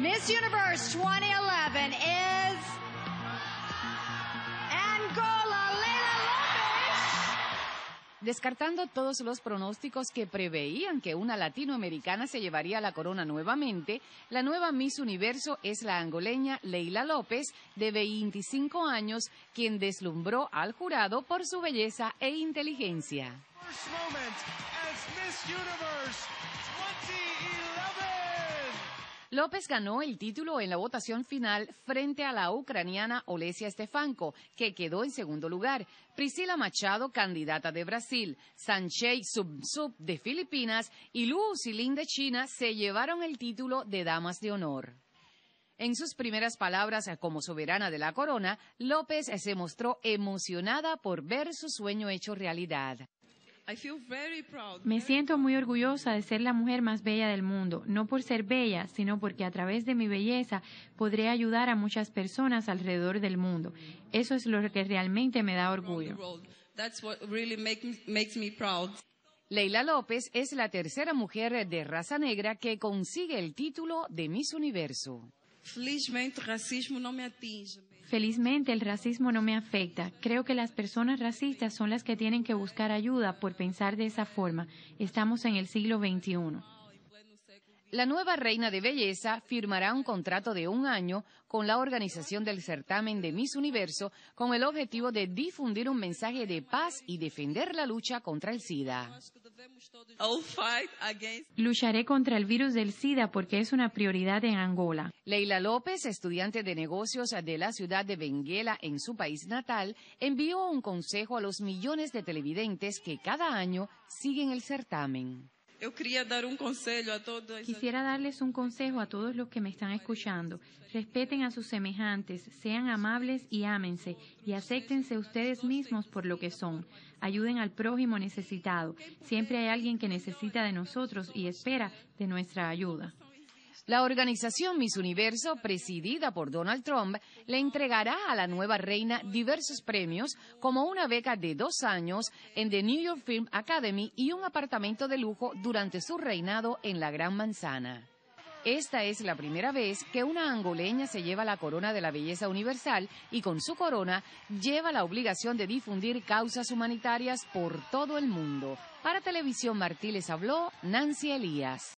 Miss Universe 2011 is Angola Leila López. Descartando todos los pronósticos que preveían que una latinoamericana se llevaría la corona nuevamente, la nueva Miss Universo es la angoleña Leila López, de 25 años, quien deslumbró al jurado por su belleza e inteligencia. López ganó el título en la votación final frente a la ucraniana Olesia Stefanko, que quedó en segundo lugar, Priscila Machado, candidata de Brasil, Sanchei Subsub de Filipinas y Lu Xilin de China se llevaron el título de Damas de Honor. En sus primeras palabras como soberana de la corona, López se mostró emocionada por ver su sueño hecho realidad. Me siento muy orgullosa de ser la mujer más bella del mundo, no por ser bella, sino porque a través de mi belleza podré ayudar a muchas personas alrededor del mundo. Eso es lo que realmente me da orgullo. Leila López es la tercera mujer de raza negra que consigue el título de Miss Universo. Felizmente, el racismo no me afecta. Creo que las personas racistas son las que tienen que buscar ayuda por pensar de esa forma. Estamos en el siglo XXI. La nueva reina de belleza firmará un contrato de un año con la organización del certamen de Miss Universo con el objetivo de difundir un mensaje de paz y defender la lucha contra el SIDA. Lucharé contra el virus del SIDA porque es una prioridad en Angola. Leila López, estudiante de negocios de la ciudad de Benguela en su país natal, envió un consejo a los millones de televidentes que cada año siguen el certamen. Quisiera darles un consejo a todos los que me están escuchando. Respeten a sus semejantes, sean amables y ámense, y acéptense ustedes mismos por lo que son. Ayuden al prójimo necesitado. Siempre hay alguien que necesita de nosotros y espera de nuestra ayuda. La organización Miss Universo, presidida por Donald Trump, le entregará a la nueva reina diversos premios, como una beca de dos años en The New York Film Academy y un apartamento de lujo durante su reinado en la Gran Manzana. Esta es la primera vez que una angoleña se lleva la corona de la belleza universal y con su corona lleva la obligación de difundir causas humanitarias por todo el mundo. Para Televisión Martí les habló Nancy Elías.